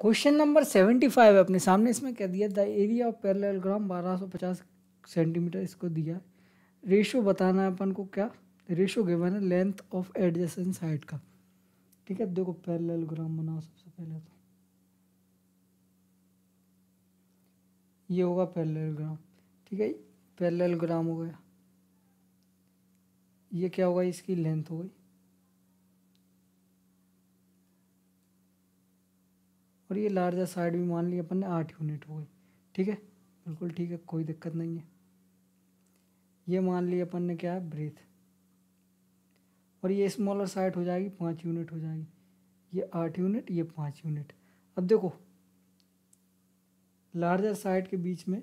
question number seventy five है अपने सामने इसमें क्या दिया द एरिया ऑफ ग्राम बारह सौ पचास सेंटीमीटर इसको दिया रेशो बताना है अपन को क्या रेशो गिवन है लेंथ ऑफ एडजेसन साइड का ठीक है देखो पैरेललोग्राम बनाओ सबसे पहले तो ये होगा ग्राम ठीक है ग्राम हो गया ये क्या होगा इसकी लेंथ हो गई और ये लार्जर साइड भी मान ली अपन ने आठ यूनिट हो गई ठीक है बिल्कुल ठीक है कोई दिक्कत नहीं है ये मान ली अपन ने क्या है ब्रेथ और ये स्मॉलर साइड हो जाएगी पाँच यूनिट हो जाएगी ये आठ यूनिट ये पाँच यूनिट अब देखो लार्जर साइड के बीच में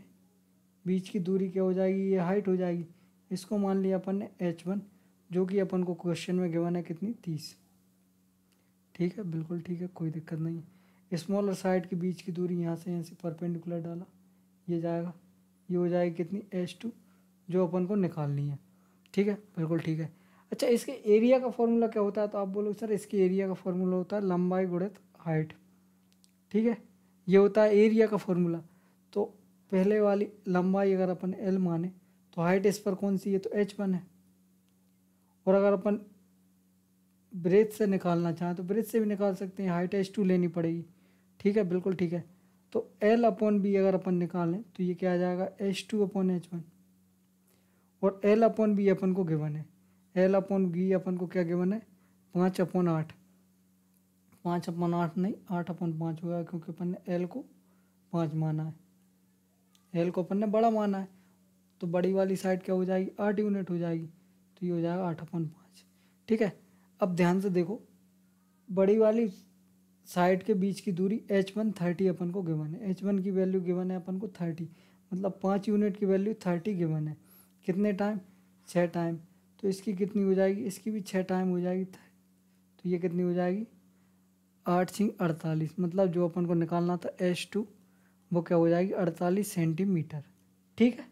बीच की दूरी क्या हो जाएगी ये हाइट हो जाएगी इसको मान लिया अपन ने एच वन जो कि अपन को क्वेश्चन में गिवन है कितनी तीस ठीक है बिल्कुल ठीक है कोई दिक्कत नहीं है स्मॉलर साइड के बीच की दूरी यहाँ से यहाँ से परपेंडिकुलर डाला ये जाएगा ये हो जाएगी कितनी एच टू जो अपन को निकालनी है ठीक है बिल्कुल ठीक है अच्छा इसके एरिया का फॉर्मूला क्या होता है तो आप बोलो सर इसके एरिया का फॉर्मूला होता है लंबाई गुड़ित हाइट ठीक है ये होता है एरिया का फॉर्मूला तो पहले वाली लंबाई अगर अपन एल माने तो हाइट इस पर कौन सी है तो एच वन है और अगर अपन ब्रेथ से निकालना चाहें तो ब्रेथ से भी निकाल सकते हैं हाइट एच टू लेनी पड़ेगी ठीक है बिल्कुल ठीक है तो एल अपॉन बी अगर अपन निकालें तो ये क्या आ जाएगा H two upon H one और एल अपॉन बी अपन को गिवन है एल अपॉन बी अपन को क्या गिवन है पाँच अपॉन आठ पाँच अपॉन आठ नहीं आठ अपॉन पाँच होगा क्योंकि अपन ने एल को पाँच माना है एल को अपन ने बड़ा माना है तो बड़ी वाली साइड क्या हो जाएगी आठ यूनिट हो जाएगी तो ये हो जाएगा आठ अपॉन पाँच ठीक है अब ध्यान से देखो बड़ी वाली साइड के बीच की दूरी एच वन थर्टी अपन को गिवन है एच वन की वैल्यू गिवन है अपन को थर्टी मतलब पाँच यूनिट की वैल्यू थर्टी गिवन है कितने टाइम छः टाइम तो इसकी कितनी हो जाएगी इसकी भी छः टाइम हो जाएगी तो ये कितनी हो जाएगी आठ सिंह अड़तालीस मतलब जो अपन को निकालना था एच टू वो क्या हो जाएगी अड़तालीस सेंटीमीटर ठीक है